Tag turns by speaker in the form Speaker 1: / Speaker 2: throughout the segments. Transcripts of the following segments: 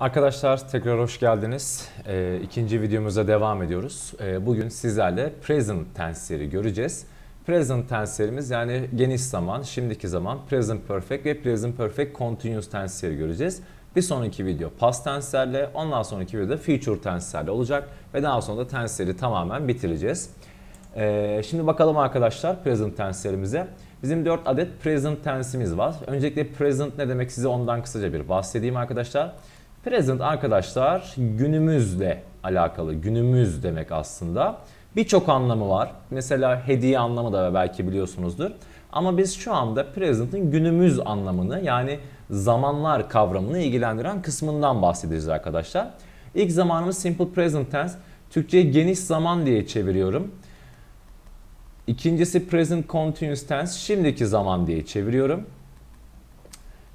Speaker 1: Arkadaşlar tekrar hoş geldiniz. E, ikinci videomuza devam ediyoruz. E, bugün sizlerle present tense'leri göreceğiz. Present tense'lerimiz yani geniş zaman, şimdiki zaman, present perfect ve present perfect continuous tense'leri göreceğiz. Bir sonraki video past tense'lerle, ondan sonraki videoda future tense'lerle olacak ve daha sonra da tense'leri tamamen bitireceğiz. E, şimdi bakalım arkadaşlar present tense'lerimize. Bizim 4 adet present tense'imiz var. Öncelikle present ne demek size ondan kısaca bir bahsedeyim arkadaşlar. Present arkadaşlar günümüzle alakalı. Günümüz demek aslında. Birçok anlamı var. Mesela hediye anlamı da belki biliyorsunuzdur. Ama biz şu anda present'ın günümüz anlamını yani zamanlar kavramını ilgilendiren kısmından bahsedeceğiz arkadaşlar. İlk zamanımız simple present tense. Türkçe'ye geniş zaman diye çeviriyorum. İkincisi present continuous tense şimdiki zaman diye çeviriyorum.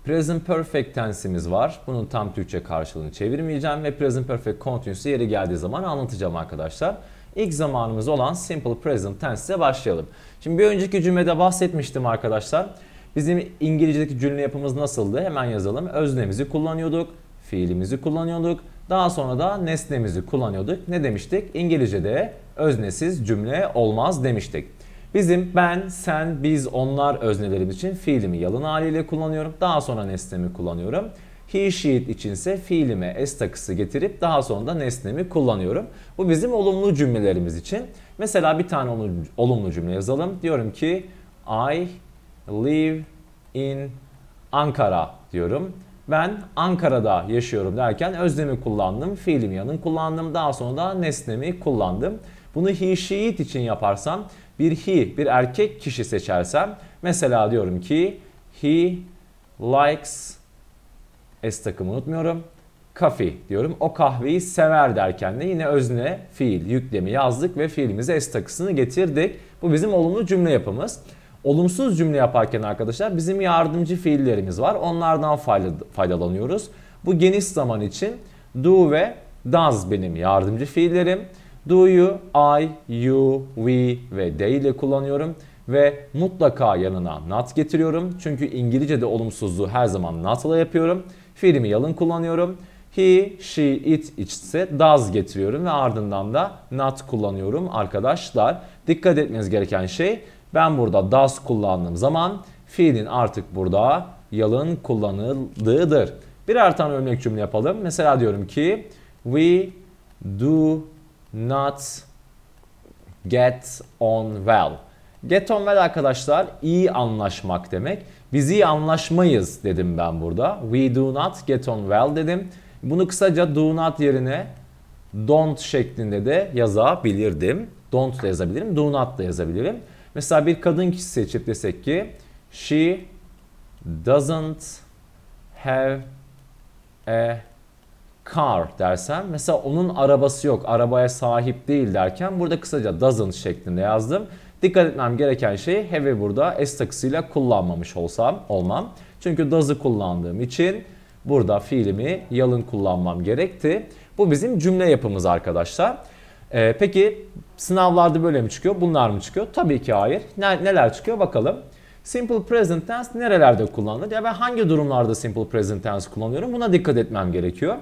Speaker 1: Present Perfect tensimiz var. Bunun tam Türkçe karşılığını çevirmeyeceğim ve Present Perfect Continuous'u yeri geldiği zaman anlatacağım arkadaşlar. İlk zamanımız olan Simple Present tense'e başlayalım. Şimdi bir önceki cümlede bahsetmiştim arkadaşlar. Bizim İngilizce'deki cümle yapımız nasıldı? Hemen yazalım. Öznemizi kullanıyorduk, fiilimizi kullanıyorduk. Daha sonra da nesnemizi kullanıyorduk. Ne demiştik? İngilizce'de öznesiz cümle olmaz demiştik. Bizim ben, sen, biz, onlar öznelerim için fiilimi yalın haliyle kullanıyorum. Daha sonra nesnemi kullanıyorum. He, she içinse fiilime es takısı getirip daha sonra da nesnemi kullanıyorum. Bu bizim olumlu cümlelerimiz için. Mesela bir tane olumlu cümle yazalım. Diyorum ki I live in Ankara diyorum. Ben Ankara'da yaşıyorum derken öznemi kullandım, fiilim yanın kullandım, daha sonra da nesnemi kullandım. Bunu he, she, it için yaparsam bir he, bir erkek kişi seçersem mesela diyorum ki he likes S takımı unutmuyorum. Coffee diyorum. O kahveyi sever derken de yine özne fiil yüklemi yazdık ve fiilimize S takısını getirdik. Bu bizim olumlu cümle yapımız. Olumsuz cümle yaparken arkadaşlar bizim yardımcı fiillerimiz var. Onlardan faydalanıyoruz. Bu geniş zaman için do ve does benim yardımcı fiillerim. Do you, I, you, we ve they ile kullanıyorum ve mutlaka yanına not getiriyorum. Çünkü İngilizce'de olumsuzluğu her zaman not ile yapıyorum. Fiilimi yalın kullanıyorum. He, she, it içse does getiriyorum ve ardından da not kullanıyorum arkadaşlar. Dikkat etmeniz gereken şey ben burada does kullandığım zaman fiilin artık burada yalın kullanıldığıdır. Birer tane örnek cümle yapalım. Mesela diyorum ki we do not get on well. Get on well arkadaşlar iyi anlaşmak demek. Biz iyi anlaşmayız dedim ben burada. We do not get on well dedim. Bunu kısaca do not yerine don't şeklinde de yazabilirdim. Don't da yazabilirim, do not da yazabilirim. Mesela bir kadın kişi seçip desek ki she doesn't have a car dersem mesela onun arabası yok, arabaya sahip değil derken burada kısaca doesn't şeklinde yazdım. Dikkat etmem gereken şey have'i burada s takısıyla kullanmamış olsam olmam. Çünkü does'ı kullandığım için burada fiilimi yalın kullanmam gerekti. Bu bizim cümle yapımız arkadaşlar. Ee, peki sınavlarda böyle mi çıkıyor? Bunlar mı çıkıyor? Tabii ki hayır. Ne, neler çıkıyor bakalım. Simple present tense nerelerde kullanılır? Ya ben hangi durumlarda simple present tense kullanıyorum? Buna dikkat etmem gerekiyor.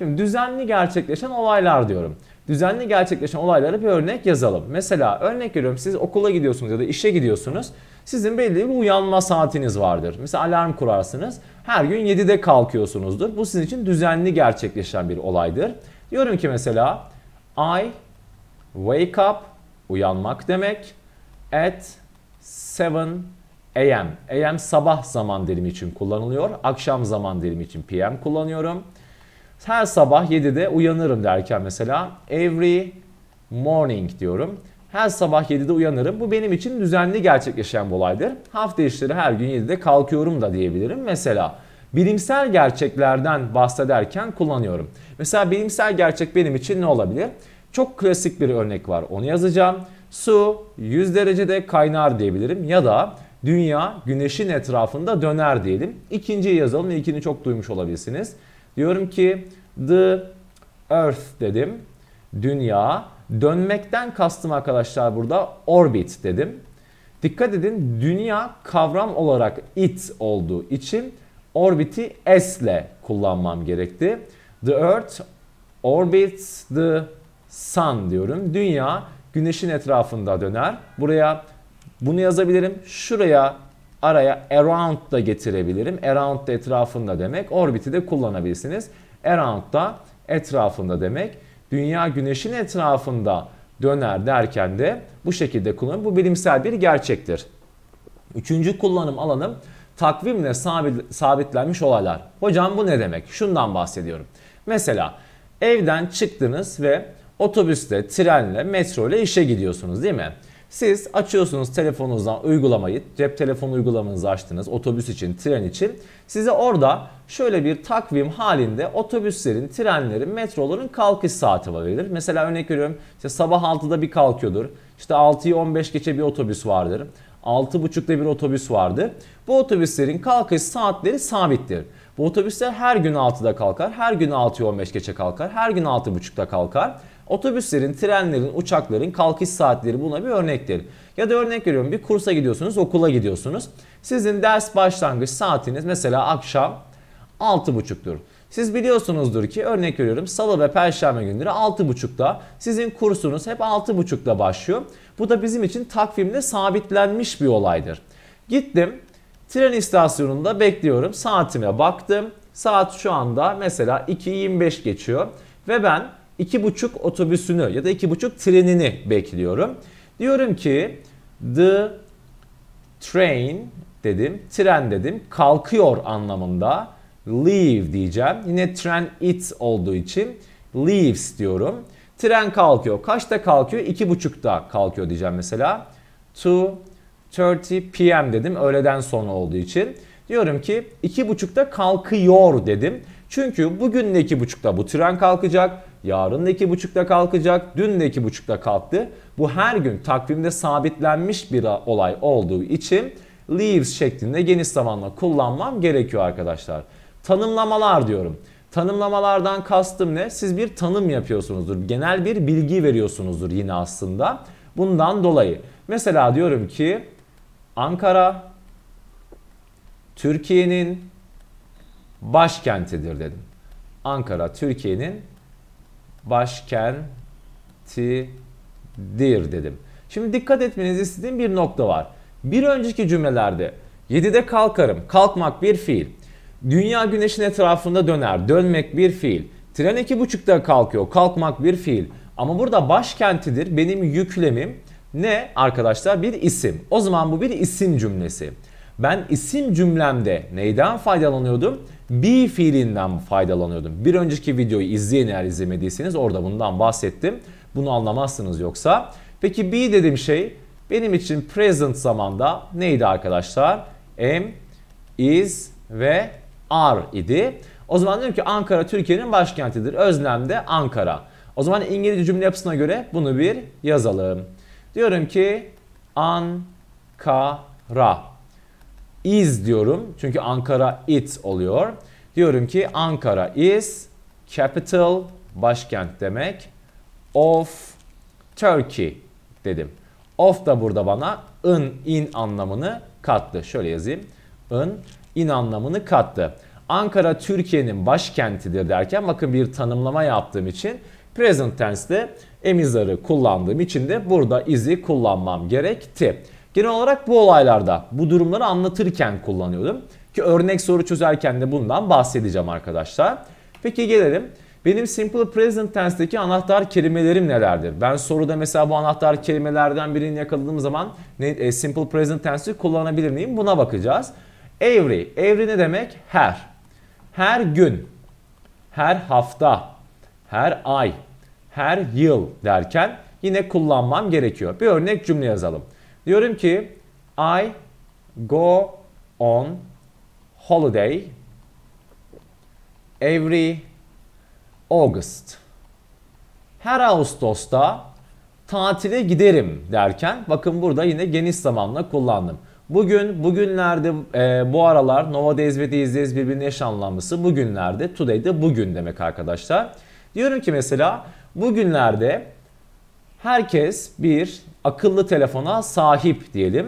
Speaker 1: Şimdi düzenli gerçekleşen olaylar diyorum. Düzenli gerçekleşen olaylara bir örnek yazalım. Mesela örnek veriyorum siz okula gidiyorsunuz ya da işe gidiyorsunuz. Sizin belli bir uyanma saatiniz vardır. Mesela alarm kurarsınız. Her gün 7'de kalkıyorsunuzdur. Bu sizin için düzenli gerçekleşen bir olaydır. Diyorum ki mesela I wake up uyanmak demek at 7 AM. AM sabah zaman dilimi için kullanılıyor. Akşam zaman dilimi için PM kullanıyorum. Her sabah 7'de uyanırım derken mesela every morning diyorum. Her sabah 7'de uyanırım. Bu benim için düzenli gerçekleşen bir olaydır. Hafta işleri her gün 7'de kalkıyorum da diyebilirim. Mesela bilimsel gerçeklerden bahsederken kullanıyorum. Mesela bilimsel gerçek benim için ne olabilir? Çok klasik bir örnek var. Onu yazacağım. Su 100 derecede kaynar diyebilirim ya da dünya güneşin etrafında döner diyelim. İkinciyi yazalım İlkini çok duymuş olabilirsiniz. Diyorum ki the earth dedim. Dünya. Dönmekten kastım arkadaşlar burada orbit dedim. Dikkat edin dünya kavram olarak it olduğu için orbiti s ile kullanmam gerekti. The earth orbits the sun diyorum. Dünya güneşin etrafında döner. Buraya bunu yazabilirim. Şuraya Araya around da getirebilirim. Around da etrafında demek. Orbit'i de kullanabilirsiniz. Around da etrafında demek. Dünya güneşin etrafında döner derken de bu şekilde kullanım. Bu bilimsel bir gerçektir. Üçüncü kullanım alanım takvimle sabit, sabitlenmiş olaylar. Hocam bu ne demek? Şundan bahsediyorum. Mesela evden çıktınız ve otobüsle, trenle, metro ile işe gidiyorsunuz değil mi? Siz açıyorsunuz telefonunuzdan uygulamayı, cep telefonu uygulamanızı açtınız otobüs için, tren için. Size orada şöyle bir takvim halinde otobüslerin, trenlerin, metroların kalkış saati verilir. Mesela örnek veriyorum işte sabah 6'da bir kalkıyordur. İşte 6'yı 15 geçe bir otobüs vardır. 6.30'da bir otobüs vardı. Bu otobüslerin kalkış saatleri sabittir. Bu otobüsler her gün 6'da kalkar, her gün 6'ya 15 geçe kalkar, her gün 6.30'da kalkar. Otobüslerin, trenlerin, uçakların kalkış saatleri buna bir örnekleri. Ya da örnek veriyorum bir kursa gidiyorsunuz, okula gidiyorsunuz. Sizin ders başlangıç saatiniz mesela akşam 6.30'dur. Siz biliyorsunuzdur ki örnek veriyorum salı ve perşembe günleri 6.30'da sizin kursunuz hep 6.30'da başlıyor. Bu da bizim için takvimde sabitlenmiş bir olaydır. Gittim tren istasyonunda bekliyorum saatime baktım. Saat şu anda mesela 2.25 geçiyor ve ben buçuk otobüsünü ya da iki buçuk trenini bekliyorum. Diyorum ki the train dedim, tren dedim, kalkıyor anlamında leave diyeceğim. Yine tren it olduğu için leaves diyorum. Tren kalkıyor. Kaçta kalkıyor? İki buçukta kalkıyor diyeceğim mesela. To 30 p.m. dedim. Öğleden sonra olduğu için. Diyorum ki iki buçukta kalkıyor dedim. Çünkü bugün de buçukta bu tren kalkacak. Yarın da 2.30'da kalkacak. Dün de 2.30'da kalktı. Bu her gün takvimde sabitlenmiş bir olay olduğu için leaves şeklinde geniş zamanla kullanmam gerekiyor arkadaşlar. Tanımlamalar diyorum. Tanımlamalardan kastım ne? Siz bir tanım yapıyorsunuzdur. Genel bir bilgi veriyorsunuzdur yine aslında. Bundan dolayı. Mesela diyorum ki Ankara Türkiye'nin başkentidir dedim. Ankara Türkiye'nin başkentidir dedim. Şimdi dikkat etmenizi istediğim bir nokta var. Bir önceki cümlelerde 7'de kalkarım. Kalkmak bir fiil. Dünya güneşin etrafında döner. Dönmek bir fiil. Tren 2.30'da kalkıyor. Kalkmak bir fiil. Ama burada başkentidir. Benim yüklemim ne arkadaşlar? Bir isim. O zaman bu bir isim cümlesi ben isim cümlemde neyden faydalanıyordum? Be fiilinden faydalanıyordum. Bir önceki videoyu izleyin eğer izlemediyseniz orada bundan bahsettim. Bunu anlamazsınız yoksa. Peki be dediğim şey benim için present zamanda neydi arkadaşlar? Am, is ve are idi. O zaman diyorum ki Ankara Türkiye'nin başkentidir. Özlem de Ankara. O zaman İngilizce cümle yapısına göre bunu bir yazalım. Diyorum ki Ankara is diyorum. Çünkü Ankara it oluyor. Diyorum ki Ankara is capital başkent demek of Turkey dedim. Of da burada bana ın in anlamını kattı. Şöyle yazayım. ın in anlamını kattı. Ankara Türkiye'nin başkentidir derken bakın bir tanımlama yaptığım için present tense'de emizarı kullandığım için de burada izi kullanmam gerekti. Genel olarak bu olaylarda bu durumları anlatırken kullanıyordum. Ki örnek soru çözerken de bundan bahsedeceğim arkadaşlar. Peki gelelim. Benim simple present tense'deki anahtar kelimelerim nelerdir? Ben soruda mesela bu anahtar kelimelerden birini yakaladığım zaman ne, e, simple present tense'i kullanabilir miyim? Buna bakacağız. Every. Every ne demek? Her. Her gün, her hafta, her ay, her yıl derken yine kullanmam gerekiyor. Bir örnek cümle yazalım. Diyorum ki I go on holiday every August. Her Ağustos'ta tatile giderim derken bakın burada yine geniş zamanla kullandım. Bugün, bugünlerde, e, bu aralar nowadays ve these birbirine eş anlamlısı. Bugünlerde, today de bugün demek arkadaşlar. Diyorum ki mesela bugünlerde Herkes bir akıllı telefona sahip diyelim.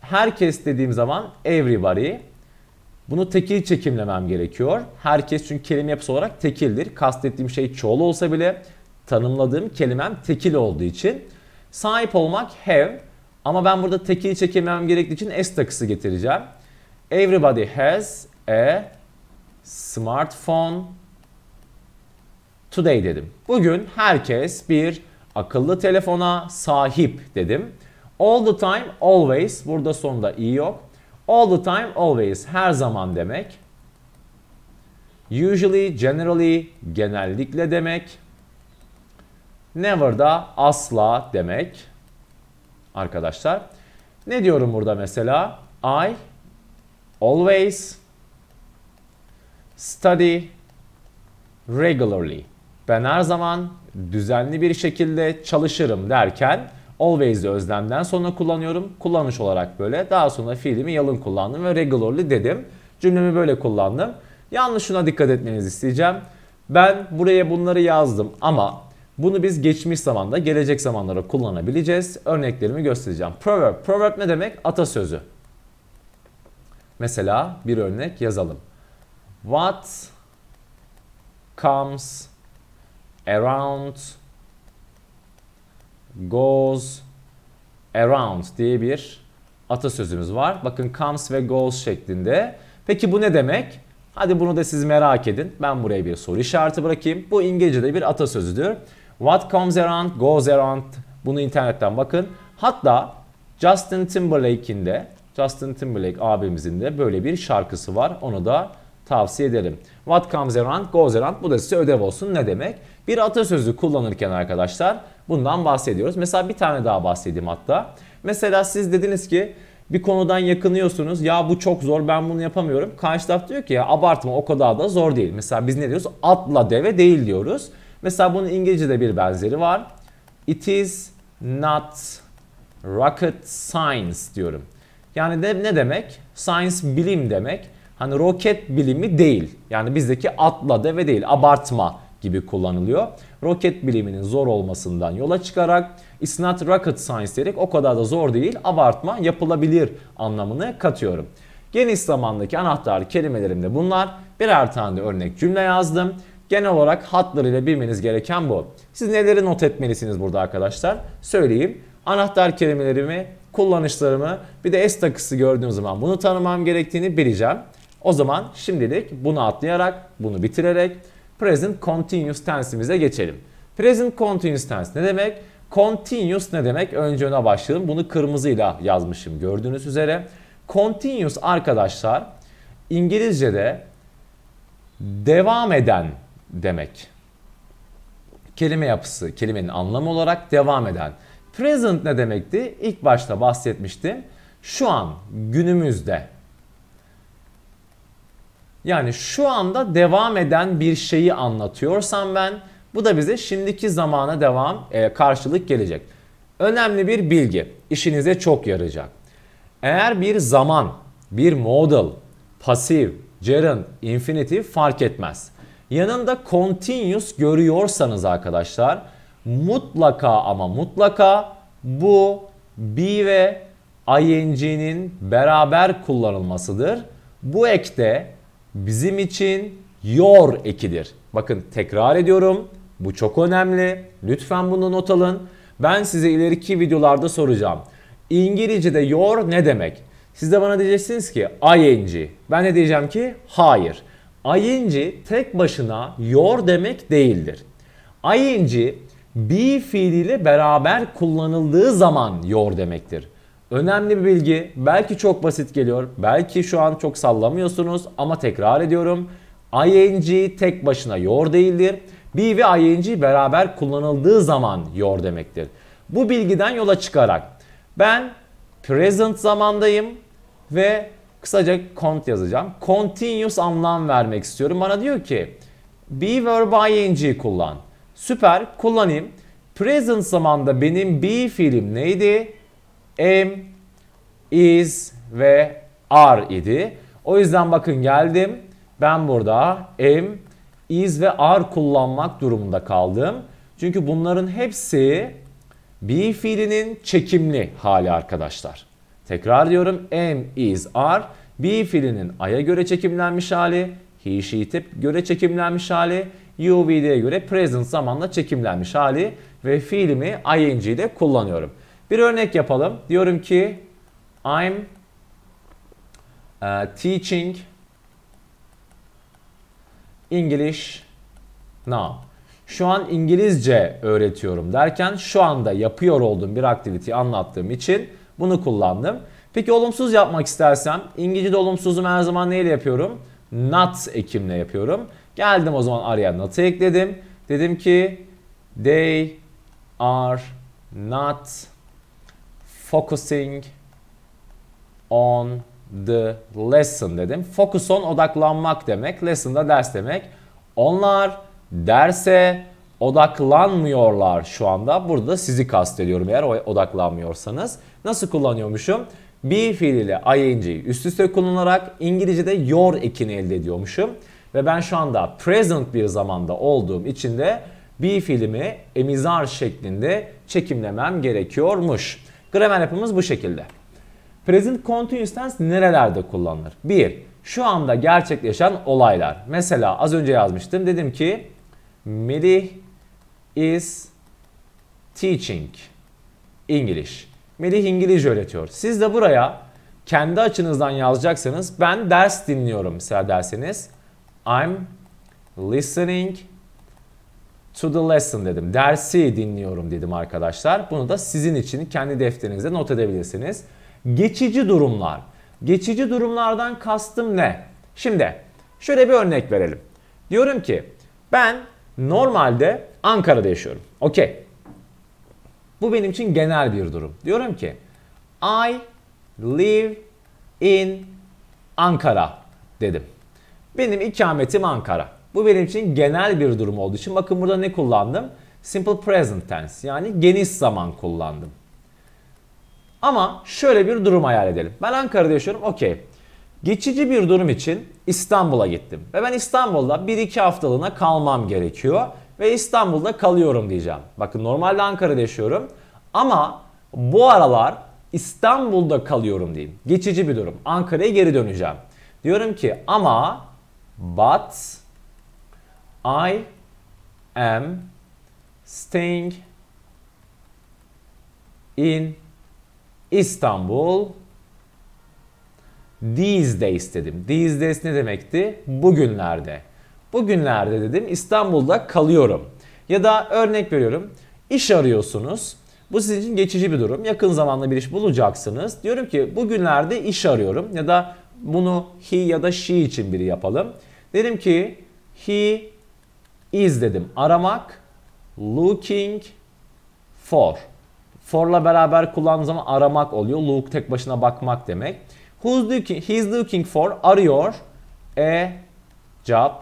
Speaker 1: Herkes dediğim zaman everybody. Bunu tekil çekimlemem gerekiyor. Herkes çünkü kelime yapısı olarak tekildir. Kastettiğim şey çoğul olsa bile tanımladığım kelimem tekil olduğu için sahip olmak have ama ben burada tekil çekilmemem gerektiği için s takısı getireceğim. Everybody has a smartphone today dedim. Bugün herkes bir akıllı telefona sahip dedim. All the time, always. Burada sonda i yok. All the time, always. Her zaman demek. Usually, generally, genellikle demek. Never da asla demek. Arkadaşlar. Ne diyorum burada mesela? I always study regularly. Ben her zaman düzenli bir şekilde çalışırım derken always'i özlemden sonra kullanıyorum. Kullanmış olarak böyle. Daha sonra fiilimi yalın kullandım ve regularly dedim. Cümlemi böyle kullandım. Yalnız şuna dikkat etmenizi isteyeceğim. Ben buraya bunları yazdım ama bunu biz geçmiş zamanda, gelecek zamanlara kullanabileceğiz. Örneklerimi göstereceğim. Proverb. Proverb ne demek? Atasözü. Mesela bir örnek yazalım. What comes around goes around diye bir atasözümüz var. Bakın comes ve goes şeklinde. Peki bu ne demek? Hadi bunu da siz merak edin. Ben buraya bir soru işareti bırakayım. Bu İngilizce'de bir atasözüdür. What comes around goes around. Bunu internetten bakın. Hatta Justin Timberlake'in de Justin Timberlake abimizin de böyle bir şarkısı var. Onu da tavsiye ederim. What comes around goes around bu da size ödev olsun ne demek? Bir atasözü kullanırken arkadaşlar bundan bahsediyoruz. Mesela bir tane daha bahsedeyim hatta. Mesela siz dediniz ki bir konudan yakınıyorsunuz. Ya bu çok zor ben bunu yapamıyorum. Karşı taraf diyor ki ya abartma o kadar da zor değil. Mesela biz ne diyoruz? Atla deve değil diyoruz. Mesela bunun İngilizce'de bir benzeri var. It is not rocket science diyorum. Yani ne demek? Science bilim demek. Hani roket bilimi değil. Yani bizdeki atla deve değil abartma gibi kullanılıyor. Roket biliminin zor olmasından yola çıkarak it's not rocket science diyerek o kadar da zor değil abartma yapılabilir anlamını katıyorum. Geniş zamandaki anahtar kelimelerimde bunlar. Birer tane de örnek cümle yazdım. Genel olarak hatlarıyla bilmeniz gereken bu. Siz neleri not etmelisiniz burada arkadaşlar? Söyleyeyim. Anahtar kelimelerimi, kullanışlarımı, bir de S takısı gördüğüm zaman bunu tanımam gerektiğini bileceğim. O zaman şimdilik bunu atlayarak, bunu bitirerek present continuous tense'imize geçelim. Present continuous tense ne demek? Continuous ne demek? Önce öne başlayalım. Bunu kırmızıyla yazmışım gördüğünüz üzere. Continuous arkadaşlar İngilizce'de devam eden demek. Kelime yapısı, kelimenin anlamı olarak devam eden. Present ne demekti? İlk başta bahsetmiştim. Şu an, günümüzde yani şu anda devam eden bir şeyi anlatıyorsam ben bu da bize şimdiki zamana devam e, karşılık gelecek. Önemli bir bilgi işinize çok yarayacak. Eğer bir zaman, bir model, pasif, gerund, infinitive fark etmez. Yanında continuous görüyorsanız arkadaşlar mutlaka ama mutlaka bu be ve ing'nin beraber kullanılmasıdır. Bu ekte bizim için your ekidir. Bakın tekrar ediyorum. Bu çok önemli. Lütfen bunu not alın. Ben size ileriki videolarda soracağım. İngilizce'de your ne demek? Siz de bana diyeceksiniz ki ing. Ben ne diyeceğim ki hayır. Ing tek başına your demek değildir. Ing be fiiliyle beraber kullanıldığı zaman your demektir. Önemli bir bilgi. Belki çok basit geliyor. Belki şu an çok sallamıyorsunuz ama tekrar ediyorum. ING tek başına yor değildir. Be ve ING beraber kullanıldığı zaman yor demektir. Bu bilgiden yola çıkarak ben present zamandayım ve kısaca cont yazacağım. Continuous anlam vermek istiyorum. Bana diyor ki be verb ing kullan. Süper kullanayım. Present zamanda benim be fiilim neydi? am, is ve are idi. O yüzden bakın geldim. Ben burada am, is ve are kullanmak durumunda kaldım. Çünkü bunların hepsi be fiilinin çekimli hali arkadaşlar. Tekrar diyorum am, is, are be fiilinin I'ya göre çekimlenmiş hali, he, she, tip göre çekimlenmiş hali, you, we'de'ye göre present zamanla çekimlenmiş hali ve fiilimi ing ile kullanıyorum. Bir örnek yapalım. Diyorum ki I'm uh, teaching English now. Şu an İngilizce öğretiyorum derken şu anda yapıyor olduğum bir aktiviteyi anlattığım için bunu kullandım. Peki olumsuz yapmak istersem İngilizce'de olumsuzumu her zaman neyle yapıyorum? Not ekimle yapıyorum. Geldim o zaman araya not'ı ekledim. Dedim ki they are not Focusing on the lesson dedim. Focus on odaklanmak demek. Lesson da ders demek. Onlar derse odaklanmıyorlar şu anda. Burada sizi kastediyorum eğer odaklanmıyorsanız. Nasıl kullanıyormuşum? Be fiiliyle ing'yi üst üste kullanarak İngilizce'de your ekini elde ediyormuşum. Ve ben şu anda present bir zamanda olduğum için de be fiilimi emizar şeklinde çekimlemem gerekiyormuş. Gramer yapımız bu şekilde. Present Continuous Tense nerelerde kullanılır? 1. Şu anda gerçekleşen olaylar. Mesela az önce yazmıştım. Dedim ki Melih is teaching English. Melih İngilizce öğretiyor. Siz de buraya kendi açınızdan yazacaksanız, Ben ders dinliyorum mesela derseniz. I'm listening to the lesson dedim. Dersi dinliyorum dedim arkadaşlar. Bunu da sizin için kendi defterinize not edebilirsiniz. Geçici durumlar. Geçici durumlardan kastım ne? Şimdi şöyle bir örnek verelim. Diyorum ki ben normalde Ankara'da yaşıyorum. Okey. Bu benim için genel bir durum. Diyorum ki I live in Ankara dedim. Benim ikametim Ankara. Bu benim için genel bir durum olduğu için bakın burada ne kullandım? Simple present tense yani geniş zaman kullandım. Ama şöyle bir durum hayal edelim. Ben Ankara'da yaşıyorum okey. Geçici bir durum için İstanbul'a gittim. Ve ben İstanbul'da 1-2 haftalığına kalmam gerekiyor. Ve İstanbul'da kalıyorum diyeceğim. Bakın normalde Ankara'da yaşıyorum. Ama bu aralar İstanbul'da kalıyorum diyeyim. Geçici bir durum. Ankara'ya geri döneceğim. Diyorum ki ama but I am staying in Istanbul these days dedim. These days ne demekti? Bugünlerde. Bugünlerde dedim İstanbul'da kalıyorum. Ya da örnek veriyorum İş arıyorsunuz. Bu sizin için geçici bir durum. Yakın zamanda bir iş bulacaksınız. Diyorum ki bugünlerde iş arıyorum ya da bunu he ya da she için biri yapalım. Dedim ki he is dedim. Aramak. Looking for. For'la beraber kullandığımız zaman aramak oluyor. Look tek başına bakmak demek. Who's looking, he's looking for arıyor e, a job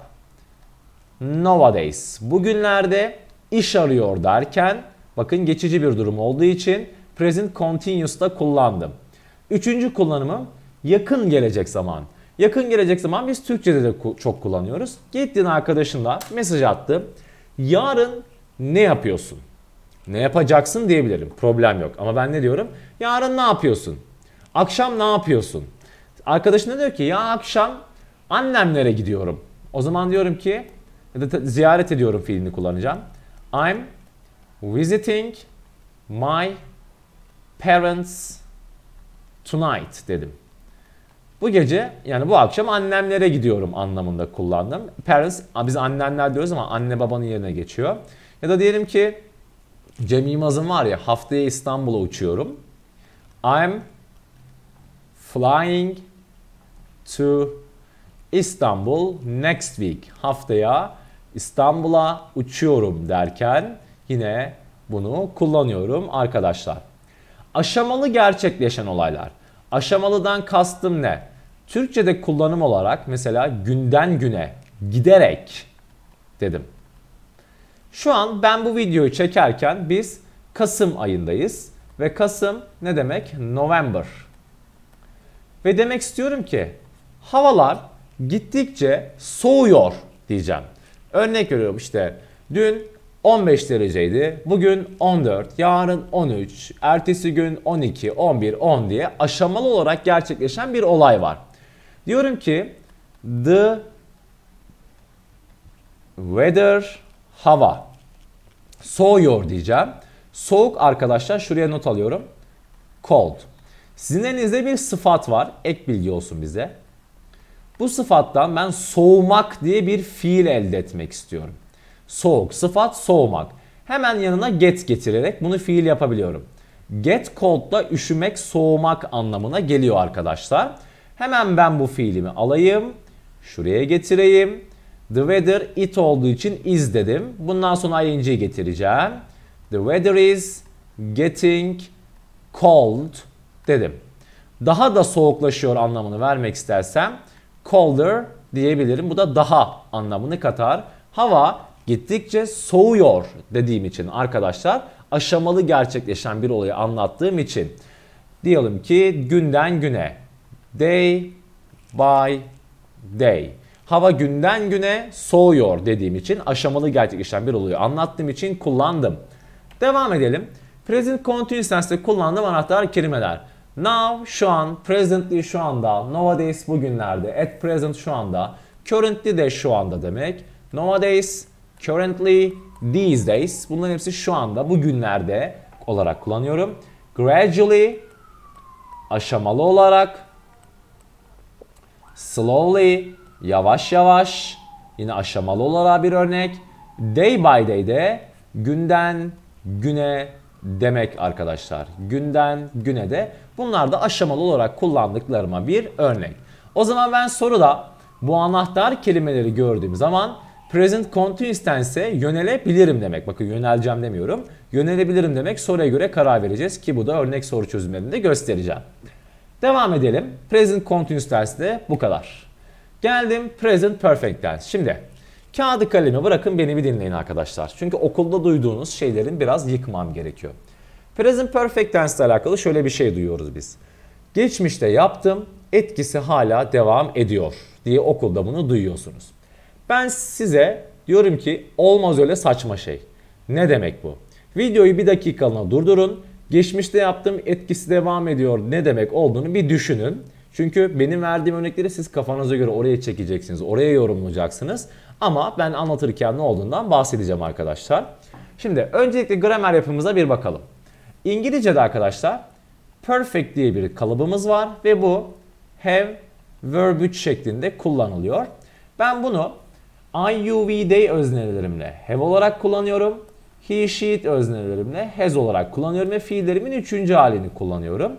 Speaker 1: nowadays. Bugünlerde iş arıyor derken bakın geçici bir durum olduğu için present continuous'ta kullandım. Üçüncü kullanımım yakın gelecek zaman. Yakın gelecek zaman biz Türkçe'de de çok kullanıyoruz. Gittin arkadaşınla mesaj attı. Yarın ne yapıyorsun? Ne yapacaksın diyebilirim. Problem yok. Ama ben ne diyorum? Yarın ne yapıyorsun? Akşam ne yapıyorsun? ne diyor ki ya akşam annemlere gidiyorum. O zaman diyorum ki ya da ziyaret ediyorum fiilini kullanacağım. I'm visiting my parents tonight dedim. Bu gece yani bu akşam annemlere gidiyorum anlamında kullandım. Parents biz annenler diyoruz ama anne babanın yerine geçiyor. Ya da diyelim ki Cem Yılmaz'ın var ya haftaya İstanbul'a uçuyorum. I'm flying to İstanbul next week. Haftaya İstanbul'a uçuyorum derken yine bunu kullanıyorum arkadaşlar. Aşamalı gerçekleşen olaylar. Aşamalıdan kastım ne? Türkçe'de kullanım olarak mesela günden güne giderek dedim. Şu an ben bu videoyu çekerken biz Kasım ayındayız ve Kasım ne demek? November. Ve demek istiyorum ki havalar gittikçe soğuyor diyeceğim. Örnek veriyorum işte dün 15 dereceydi. Bugün 14, yarın 13, ertesi gün 12, 11, 10 diye aşamalı olarak gerçekleşen bir olay var. Diyorum ki the weather hava soğuyor diyeceğim. Soğuk arkadaşlar şuraya not alıyorum. Cold. Sizin elinizde bir sıfat var. Ek bilgi olsun bize. Bu sıfattan ben soğumak diye bir fiil elde etmek istiyorum. Soğuk sıfat soğumak. Hemen yanına get getirerek bunu fiil yapabiliyorum. Get cold da üşümek, soğumak anlamına geliyor arkadaşlar. Arkadaşlar. Hemen ben bu fiilimi alayım. Şuraya getireyim. The weather it olduğu için is dedim. Bundan sonra ing'yi getireceğim. The weather is getting cold dedim. Daha da soğuklaşıyor anlamını vermek istersem colder diyebilirim. Bu da daha anlamını katar. Hava gittikçe soğuyor dediğim için arkadaşlar aşamalı gerçekleşen bir olayı anlattığım için diyelim ki günden güne Day by day. Hava günden güne soğuyor dediğim için aşamalı gerçekleşen bir oluyor. Anlattığım için kullandım. Devam edelim. Present continuous tense'te kullandığım anahtar kelimeler. Now şu an, presently şu anda, nowadays bugünlerde, at present şu anda, currently de şu anda demek. Nowadays, currently, these days bunların hepsi şu anda, bugünlerde olarak kullanıyorum. Gradually, aşamalı olarak, slowly, yavaş yavaş, yine aşamalı olarak bir örnek. Day by day de günden güne demek arkadaşlar. Günden güne de bunlar da aşamalı olarak kullandıklarıma bir örnek. O zaman ben soruda bu anahtar kelimeleri gördüğüm zaman present continuous'tense e yönelebilirim demek. Bakın yöneleceğim demiyorum. Yönelebilirim demek soruya göre karar vereceğiz ki bu da örnek soru çözümlerinde göstereceğim. Devam edelim. Present Continuous dersi de bu kadar. Geldim Present Perfect ders. Şimdi kağıdı kalemi bırakın beni bir dinleyin arkadaşlar. Çünkü okulda duyduğunuz şeylerin biraz yıkmam gerekiyor. Present Perfect Tense ile alakalı şöyle bir şey duyuyoruz biz. Geçmişte yaptım, etkisi hala devam ediyor diye okulda bunu duyuyorsunuz. Ben size diyorum ki olmaz öyle saçma şey. Ne demek bu? Videoyu bir dakikalığına durdurun Geçmişte yaptığım etkisi devam ediyor ne demek olduğunu bir düşünün. Çünkü benim verdiğim örnekleri siz kafanıza göre oraya çekeceksiniz, oraya yorumlayacaksınız. Ama ben anlatırken ne olduğundan bahsedeceğim arkadaşlar. Şimdi öncelikle gramer yapımıza bir bakalım. İngilizce'de arkadaşlar perfect diye bir kalıbımız var ve bu have, verb şeklinde kullanılıyor. Ben bunu I IUVD öznelerimle have olarak kullanıyorum he, she'it öznelerimle has olarak kullanıyorum ve fiillerimin üçüncü halini kullanıyorum.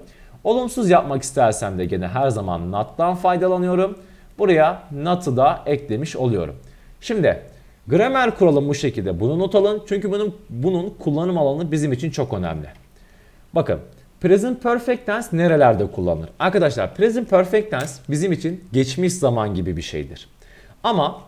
Speaker 1: Olumsuz yapmak istersem de gene her zaman not'tan faydalanıyorum. Buraya not'ı da eklemiş oluyorum. Şimdi gramer kuralım bu şekilde. Bunu not alın çünkü bunun, bunun kullanım alanı bizim için çok önemli. Bakın present perfect tense nerelerde kullanılır? Arkadaşlar present perfect tense bizim için geçmiş zaman gibi bir şeydir. Ama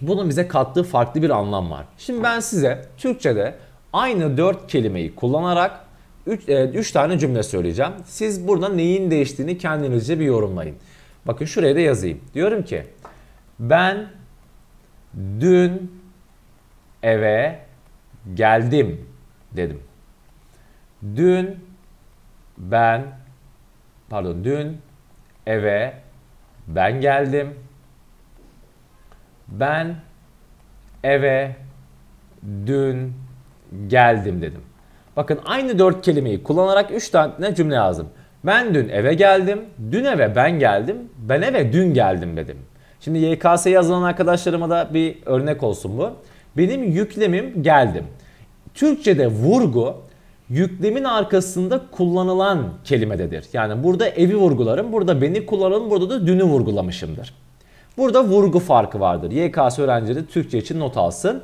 Speaker 1: bunun bize kattığı farklı bir anlam var. Şimdi ben size Türkçe'de aynı 4 kelimeyi kullanarak 3 e, tane cümle söyleyeceğim. Siz burada neyin değiştiğini kendinizce bir yorumlayın. Bakın şuraya da yazayım. Diyorum ki ben dün eve geldim dedim. Dün ben pardon dün eve ben geldim. Ben eve dün geldim dedim. Bakın aynı dört kelimeyi kullanarak üç tane cümle yazdım. Ben dün eve geldim, dün eve ben geldim, ben eve dün geldim dedim. Şimdi YKS yazılan arkadaşlarıma da bir örnek olsun bu. Benim yüklemim geldim. Türkçe'de vurgu yüklemin arkasında kullanılan kelimededir. Yani burada evi vurgularım, burada beni kullanalım, burada da dünü vurgulamışımdır. Burada vurgu farkı vardır. YKS öğrencileri Türkçe için not alsın.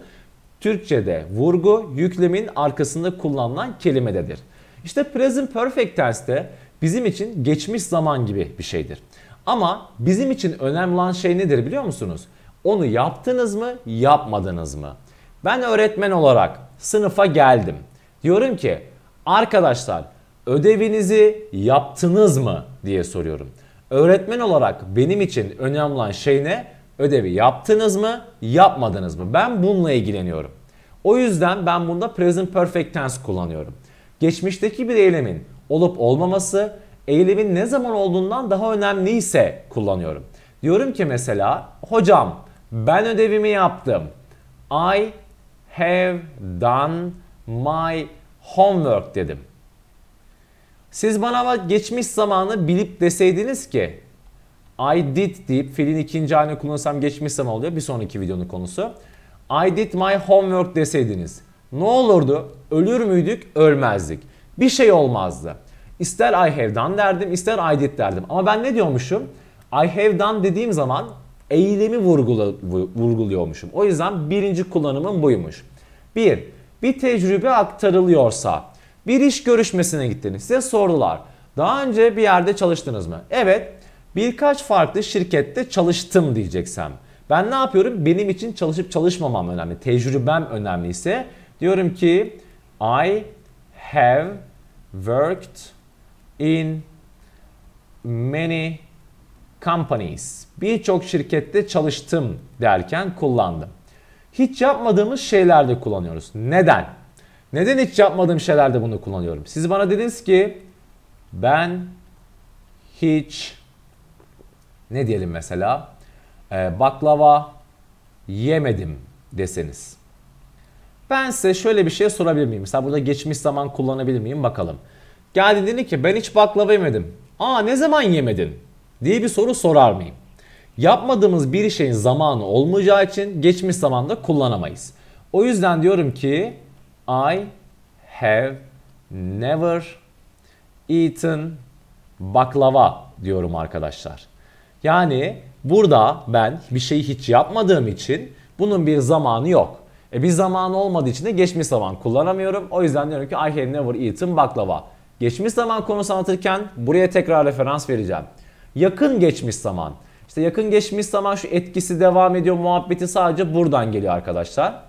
Speaker 1: Türkçe'de vurgu yüklemin arkasında kullanılan kelimededir. İşte present perfect tense de bizim için geçmiş zaman gibi bir şeydir. Ama bizim için önemli olan şey nedir biliyor musunuz? Onu yaptınız mı, yapmadınız mı? Ben öğretmen olarak sınıfa geldim. Diyorum ki arkadaşlar ödevinizi yaptınız mı diye soruyorum. Öğretmen olarak benim için önemli olan şey ne? Ödevi yaptınız mı, yapmadınız mı? Ben bununla ilgileniyorum. O yüzden ben bunda present perfect tense kullanıyorum. Geçmişteki bir eylemin olup olmaması, eylemin ne zaman olduğundan daha önemliyse kullanıyorum. Diyorum ki mesela, hocam ben ödevimi yaptım. I have done my homework dedim. Siz bana geçmiş zamanı bilip deseydiniz ki I did deyip filin ikinci halini kullanırsam geçmiş zaman oluyor. Bir sonraki videonun konusu. I did my homework deseydiniz. Ne olurdu? Ölür müydük? Ölmezdik. Bir şey olmazdı. İster I have done derdim, ister I did derdim. Ama ben ne diyormuşum? I have done dediğim zaman eylemi vurgula, vurguluyormuşum. O yüzden birinci kullanımım buymuş. Bir, bir tecrübe aktarılıyorsa bir iş görüşmesine gittiniz. Size sordular. Daha önce bir yerde çalıştınız mı? Evet. Birkaç farklı şirkette çalıştım diyeceksem. Ben ne yapıyorum? Benim için çalışıp çalışmamam önemli. Tecrübem önemliyse diyorum ki I have worked in many companies. Birçok şirkette çalıştım derken kullandım. Hiç yapmadığımız şeylerde kullanıyoruz. Neden? Neden hiç yapmadığım şeylerde bunu kullanıyorum? Siz bana dediniz ki ben hiç ne diyelim mesela ee, baklava yemedim deseniz. Ben size şöyle bir şey sorabilir miyim? Mesela burada geçmiş zaman kullanabilir miyim bakalım. Geldi dedi ki ben hiç baklava yemedim. Aa ne zaman yemedin? diye bir soru sorar mıyım? Yapmadığımız bir şeyin zamanı olmayacağı için geçmiş zamanda kullanamayız. O yüzden diyorum ki I have never eaten baklava diyorum arkadaşlar. Yani burada ben bir şeyi hiç yapmadığım için bunun bir zamanı yok. E bir zamanı olmadığı için de geçmiş zaman kullanamıyorum. O yüzden diyorum ki I have never eaten baklava. Geçmiş zaman konusu anlatırken buraya tekrar referans vereceğim. Yakın geçmiş zaman. İşte yakın geçmiş zaman şu etkisi devam ediyor. Muhabbeti sadece buradan geliyor arkadaşlar.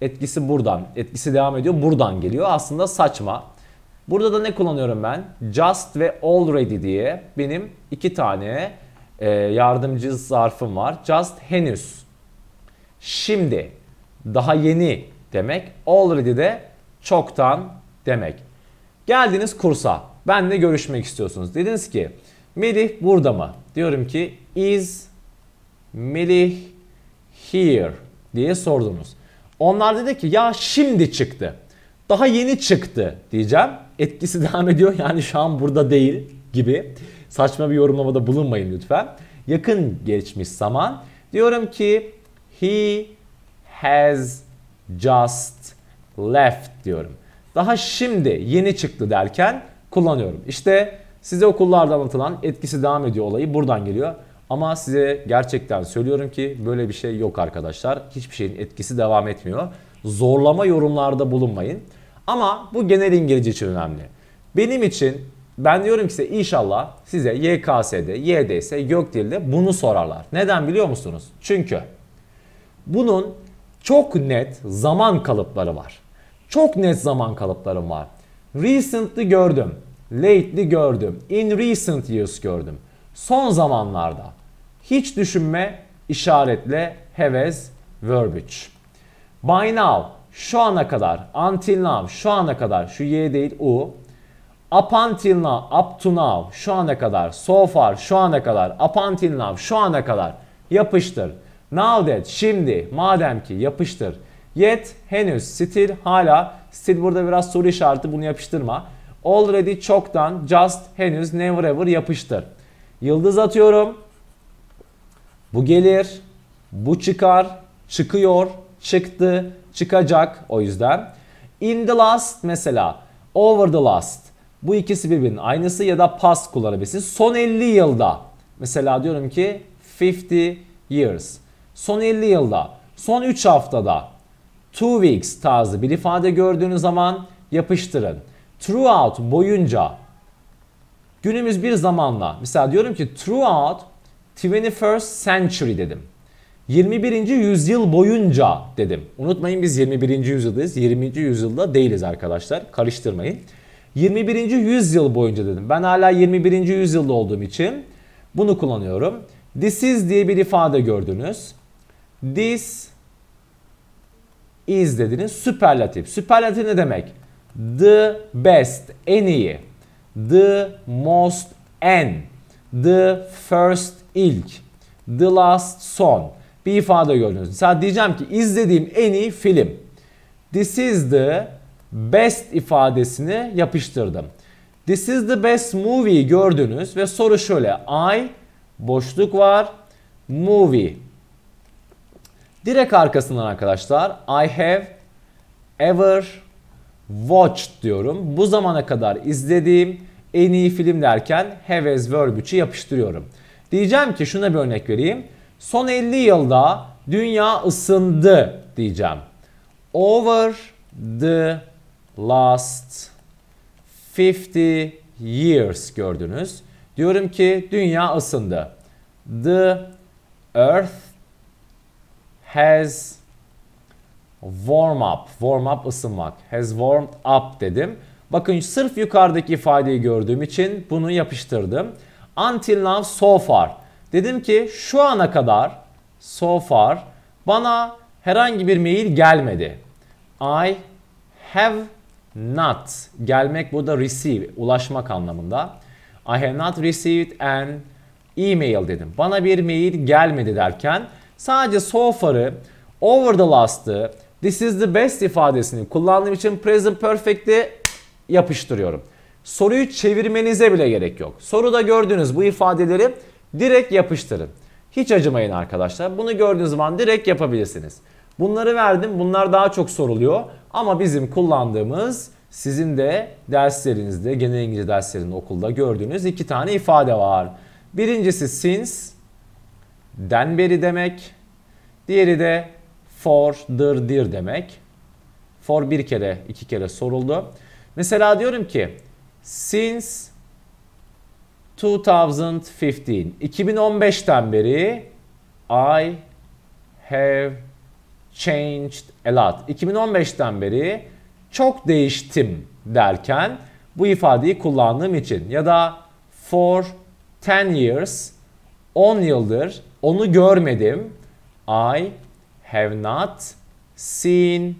Speaker 1: Etkisi buradan. Etkisi devam ediyor. Buradan geliyor. Aslında saçma. Burada da ne kullanıyorum ben? Just ve already diye benim iki tane e, yardımcı zarfım var. Just henüz. Şimdi. Daha yeni demek. Already de çoktan demek. Geldiniz kursa. Benle görüşmek istiyorsunuz. Dediniz ki Melih burada mı? Diyorum ki is Melih here diye sordunuz. Onlar dedi ki ya şimdi çıktı. Daha yeni çıktı diyeceğim. Etkisi devam ediyor yani şu an burada değil gibi. Saçma bir yorumlamada bulunmayın lütfen. Yakın geçmiş zaman. Diyorum ki he has just left diyorum. Daha şimdi yeni çıktı derken kullanıyorum. İşte size okullarda anlatılan etkisi devam ediyor olayı buradan geliyor. Ama size gerçekten söylüyorum ki böyle bir şey yok arkadaşlar. Hiçbir şeyin etkisi devam etmiyor. Zorlama yorumlarda bulunmayın. Ama bu genel İngilizce için önemli. Benim için ben diyorum ki size inşallah size YKS'de, YDS, YÖKDİL'de bunu sorarlar. Neden biliyor musunuz? Çünkü bunun çok net zaman kalıpları var. Çok net zaman kalıplarım var. Recently gördüm. Lately gördüm. In recent years gördüm. Son zamanlarda hiç düşünme, işaretle, heves, verbiage. By now, şu ana kadar, until now, şu ana kadar, şu y değil u. Up until now, up to now, şu ana kadar, so far, şu ana kadar, up until now, şu ana kadar, yapıştır. Now that, şimdi, madem ki, yapıştır. Yet, henüz, still, hala, still burada biraz soru işareti, bunu yapıştırma. Already, çoktan, just, henüz, never ever, yapıştır. Yıldız atıyorum. Bu gelir. Bu çıkar. Çıkıyor. Çıktı. Çıkacak. O yüzden. In the last mesela. Over the last. Bu ikisi birbirinin aynısı ya da past kullanabilirsiniz. Son 50 yılda. Mesela diyorum ki 50 years. Son 50 yılda. Son 3 haftada. two weeks tarzı bir ifade gördüğünüz zaman yapıştırın. Throughout boyunca Günümüz bir zamanla. Mesela diyorum ki throughout 21st century dedim. 21. yüzyıl boyunca dedim. Unutmayın biz 21. yüzyıldayız. 20. yüzyılda değiliz arkadaşlar. Karıştırmayın. 21. yüzyıl boyunca dedim. Ben hala 21. yüzyılda olduğum için bunu kullanıyorum. This is diye bir ifade gördünüz. This is dediniz. Süperlatif. Süperlatif ne demek? The best, en iyi. The most en. The first ilk. The last son. Bir ifade gördünüz. Mesela diyeceğim ki izlediğim en iyi film. This is the best ifadesini yapıştırdım. This is the best movie gördünüz ve soru şöyle. I boşluk var. Movie. Direkt arkasından arkadaşlar I have ever Watch diyorum. Bu zamana kadar izlediğim en iyi film derken have as verb 3'ü yapıştırıyorum. Diyeceğim ki şuna bir örnek vereyim. Son 50 yılda dünya ısındı diyeceğim. Over the last 50 years gördünüz. Diyorum ki dünya ısındı. The earth has Warm up. Warm up ısınmak. Has warmed up dedim. Bakın sırf yukarıdaki ifadeyi gördüğüm için bunu yapıştırdım. Until now so far. Dedim ki şu ana kadar so far bana herhangi bir mail gelmedi. I have not. Gelmek burada receive, ulaşmak anlamında. I have not received an email dedim. Bana bir mail gelmedi derken sadece so far'ı, over the last'ı, this is the best ifadesini kullandığım için present perfect'i yapıştırıyorum. Soruyu çevirmenize bile gerek yok. Soruda gördüğünüz bu ifadeleri direkt yapıştırın. Hiç acımayın arkadaşlar. Bunu gördüğünüz zaman direkt yapabilirsiniz. Bunları verdim. Bunlar daha çok soruluyor. Ama bizim kullandığımız sizin de derslerinizde, genel İngilizce derslerinde okulda gördüğünüz iki tane ifade var. Birincisi since, den beri demek. Diğeri de for'dır dir demek. For bir kere iki kere soruldu. Mesela diyorum ki since 2015 2015'ten beri I have changed a lot. 2015'ten beri çok değiştim derken bu ifadeyi kullandığım için ya da for 10 years 10 yıldır onu görmedim. I have not seen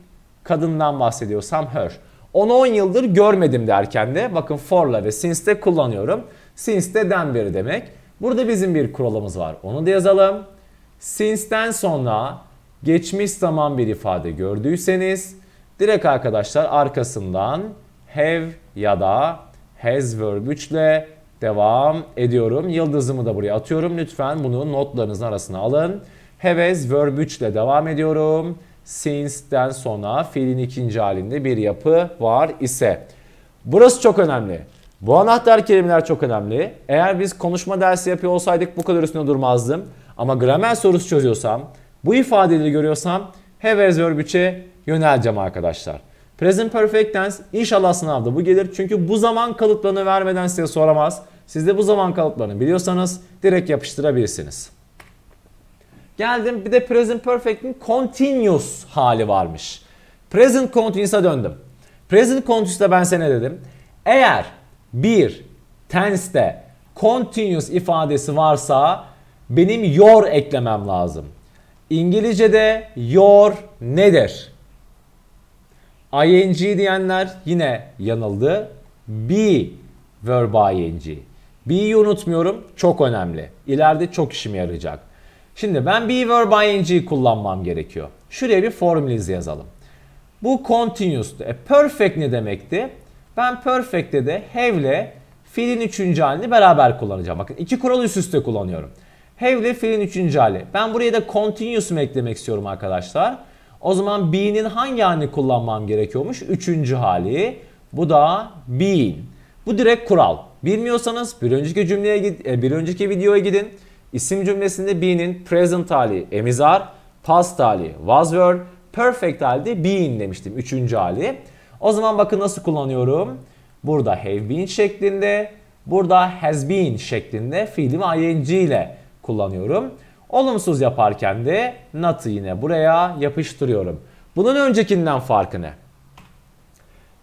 Speaker 1: kadından bahsediyorsam her. 10 10 yıldır görmedim derken de bakın for'la ve since'de kullanıyorum. Since'de den beri demek. Burada bizim bir kuralımız var. Onu da yazalım. Since'den sonra geçmiş zaman bir ifade gördüyseniz direkt arkadaşlar arkasından have ya da has verb 3 ile devam ediyorum. Yıldızımı da buraya atıyorum. Lütfen bunu notlarınızın arasına alın. Heves verb 3 ile devam ediyorum. Since'den sonra fiilin ikinci halinde bir yapı var ise. Burası çok önemli. Bu anahtar kelimeler çok önemli. Eğer biz konuşma dersi yapıyor olsaydık bu kadar üstüne durmazdım. Ama gramer sorusu çözüyorsam, bu ifadeleri görüyorsam heves verb 3'e yöneleceğim arkadaşlar. Present Perfect Tense inşallah sınavda bu gelir. Çünkü bu zaman kalıplarını vermeden size soramaz. Siz de bu zaman kalıplarını biliyorsanız direkt yapıştırabilirsiniz. Geldim bir de Present Perfect'in Continuous hali varmış. Present Continuous'a döndüm. Present Continuous'ta ben sana dedim. Eğer bir tense'te continuous ifadesi varsa benim your eklemem lazım. İngilizce'de your nedir? ing diyenler yine yanıldı. Be verb ing. Be'yi unutmuyorum. Çok önemli. İleride çok işime yarayacak. Şimdi ben be verb ing'yi kullanmam gerekiyor. Şuraya bir formüliz yazalım. Bu continuous'tu. E perfect ne demekti? Ben perfect'te de have ile fiilin üçüncü halini beraber kullanacağım. Bakın iki kuralı üst üste kullanıyorum. Have ile fiilin üçüncü hali. Ben buraya da continuous mu eklemek istiyorum arkadaşlar. O zaman be'nin hangi halini kullanmam gerekiyormuş? Üçüncü hali. Bu da be'in. Bu direkt kural. Bilmiyorsanız bir önceki cümleye e, bir önceki videoya gidin. İsim cümlesinde be'nin present hali emizar, past hali was were, perfect halde be'in demiştim üçüncü hali. O zaman bakın nasıl kullanıyorum. Burada have been şeklinde, burada has been şeklinde fiilimi ing ile kullanıyorum. Olumsuz yaparken de not'ı yine buraya yapıştırıyorum. Bunun öncekinden farkı ne?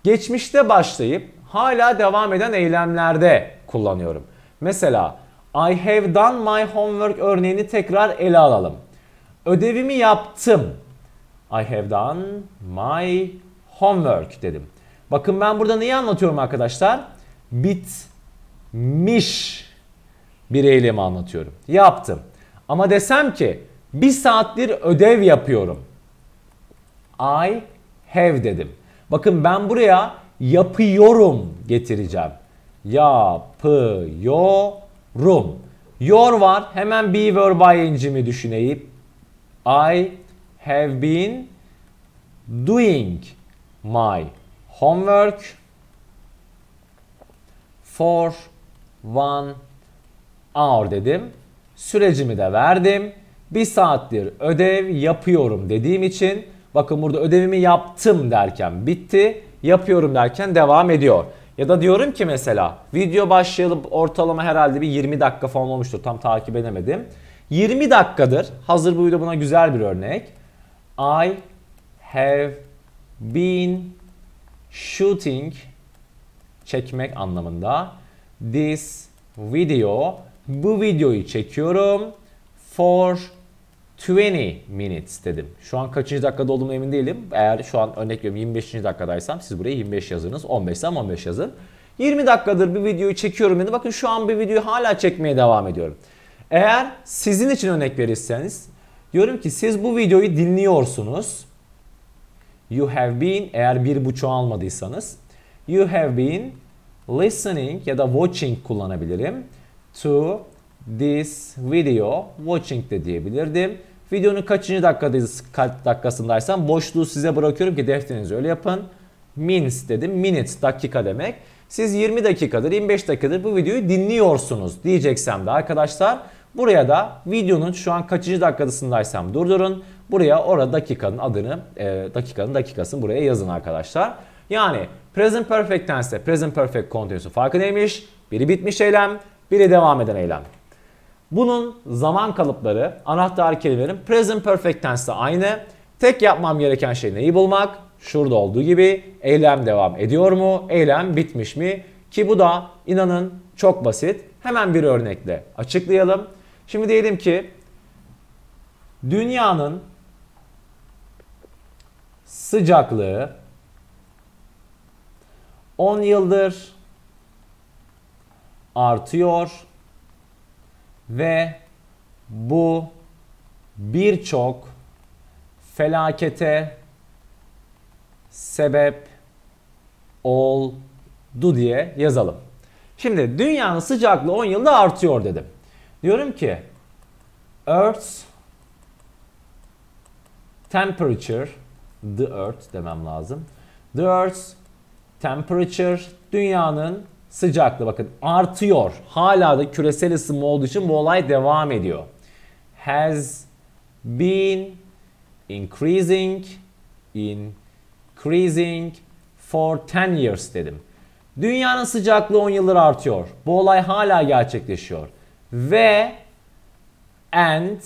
Speaker 1: Geçmişte başlayıp hala devam eden eylemlerde kullanıyorum. Mesela I have done my homework örneğini tekrar ele alalım. Ödevimi yaptım. I have done my homework dedim. Bakın ben burada neyi anlatıyorum arkadaşlar? Bitmiş bir eylemi anlatıyorum. Yaptım. Ama desem ki bir saattir ödev yapıyorum. I have dedim. Bakın ben buraya yapıyorum getireceğim. Yapıyorum room. Your var. Hemen be verb ing'imi düşüneyim. I have been doing my homework for one hour dedim. Sürecimi de verdim. Bir saattir ödev yapıyorum dediğim için bakın burada ödevimi yaptım derken bitti. Yapıyorum derken devam ediyor. Ya da diyorum ki mesela video başlayalım ortalama herhalde bir 20 dakika falan olmuştur. Tam takip edemedim. 20 dakikadır. Hazır bu video buna güzel bir örnek. I have been shooting çekmek anlamında this video bu videoyu çekiyorum for 20 minutes dedim. Şu an kaçıncı dakikada olduğumu emin değilim. Eğer şu an örnek veriyorum 25. dakikadaysam siz buraya 25 yazınız. 15 isem 15 yazın. 20 dakikadır bir videoyu çekiyorum dedi. Bakın şu an bir videoyu hala çekmeye devam ediyorum. Eğer sizin için örnek verirseniz diyorum ki siz bu videoyu dinliyorsunuz. You have been eğer bir buçuğu almadıysanız you have been listening ya da watching kullanabilirim to this video watching de diyebilirdim. Videonun kaçıncı dakikadayız kaç dakikasındaysam boşluğu size bırakıyorum ki defterinizi öyle yapın. Minutes dedim. Minutes dakika demek. Siz 20 dakikadır 25 dakikadır bu videoyu dinliyorsunuz diyeceksem de arkadaşlar buraya da videonun şu an kaçıncı dakikasındaysam durdurun. Buraya orada dakikanın adını e, dakikanın dakikasını buraya yazın arkadaşlar. Yani present perfect tense present perfect continuous farkı neymiş? Biri bitmiş eylem biri devam eden eylem. Bunun zaman kalıpları, anahtar kelimelerin present perfect tense ile aynı. Tek yapmam gereken şey neyi bulmak? Şurada olduğu gibi eylem devam ediyor mu? Eylem bitmiş mi? Ki bu da inanın çok basit. Hemen bir örnekle açıklayalım. Şimdi diyelim ki dünyanın sıcaklığı 10 yıldır artıyor ve bu birçok felakete sebep oldu diye yazalım. Şimdi dünyanın sıcaklığı 10 yılda artıyor dedim. Diyorum ki Earth's temperature the earth demem lazım. The earth's temperature dünyanın sıcaklığı bakın artıyor. Hala da küresel ısınma olduğu için bu olay devam ediyor. Has been increasing increasing for 10 years dedim. Dünyanın sıcaklığı 10 yıldır artıyor. Bu olay hala gerçekleşiyor. Ve and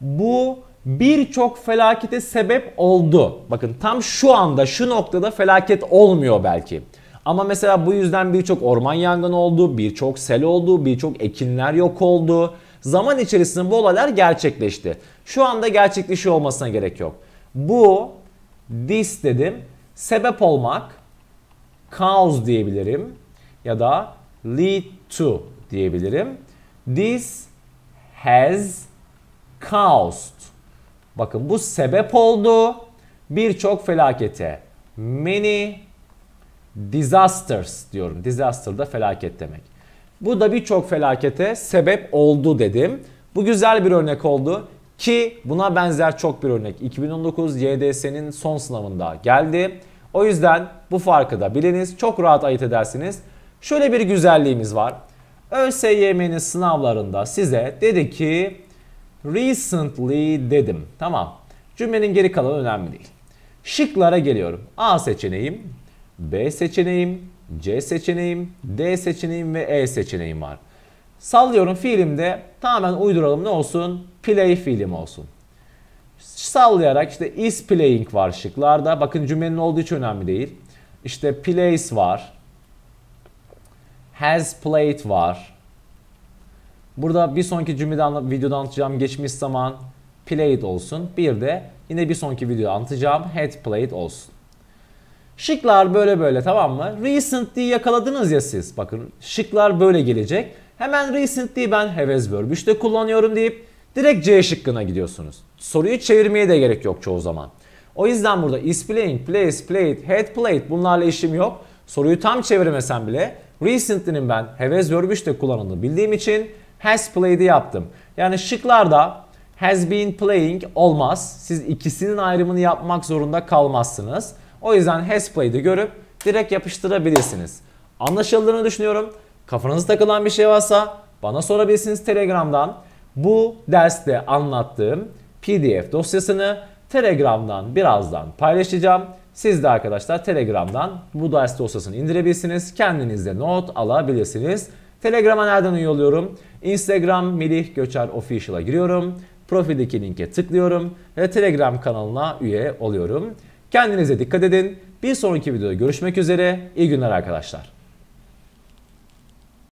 Speaker 1: bu birçok felakete sebep oldu. Bakın tam şu anda şu noktada felaket olmuyor belki. Ama mesela bu yüzden birçok orman yangını oldu, birçok sel oldu, birçok ekinler yok oldu. Zaman içerisinde bu olaylar gerçekleşti. Şu anda gerçekleşiyor olmasına gerek yok. Bu this dedim. Sebep olmak cause diyebilirim ya da lead to diyebilirim. This has caused. Bakın bu sebep oldu birçok felakete. Many Disasters diyorum. Disaster da felaket demek. Bu da birçok felakete sebep oldu dedim. Bu güzel bir örnek oldu ki buna benzer çok bir örnek 2019 YDS'nin son sınavında geldi. O yüzden bu farkı da biliniz çok rahat ayırt edersiniz. Şöyle bir güzelliğimiz var. ÖSYM'nin sınavlarında size dedi ki recently dedim. Tamam. Cümlenin geri kalanı önemli değil. Şıklara geliyorum. A seçeneğim B seçeneğim, C seçeneğim, D seçeneğim ve E seçeneğim var. Sallıyorum fiilimde tamamen uyduralım ne olsun? Play fiilim olsun. Sallayarak işte is playing var şıklarda. Bakın cümlenin olduğu hiç önemli değil. İşte plays var. Has played var. Burada bir sonraki cümlede videoda anlatacağım geçmiş zaman played olsun. Bir de yine bir sonraki videoda anlatacağım had played olsun. Şıklar böyle böyle tamam mı? Recent diye yakaladınız ya siz. Bakın şıklar böyle gelecek. Hemen recent diye ben heves börbüşte kullanıyorum deyip direkt C şıkkına gidiyorsunuz. Soruyu çevirmeye de gerek yok çoğu zaman. O yüzden burada is playing, plays, played, had played bunlarla işim yok. Soruyu tam çevirmesem bile recently'nin ben heves börbüşte kullanıldığını bildiğim için has played'i yaptım. Yani şıklarda has been playing olmaz. Siz ikisinin ayrımını yapmak zorunda kalmazsınız. O yüzden Hesplay'de görüp direkt yapıştırabilirsiniz. Anlaşıldığını düşünüyorum. Kafanıza takılan bir şey varsa bana sorabilirsiniz Telegram'dan. Bu derste anlattığım PDF dosyasını Telegram'dan birazdan paylaşacağım. Siz de arkadaşlar Telegram'dan bu ders dosyasını indirebilirsiniz. Kendinize not alabilirsiniz. Telegram'a nereden üye oluyorum? Instagram Melih Göçer Official'a giriyorum. Profildeki linke tıklıyorum ve Telegram kanalına üye oluyorum. Kendinize dikkat edin. Bir sonraki videoda görüşmek üzere. İyi günler arkadaşlar.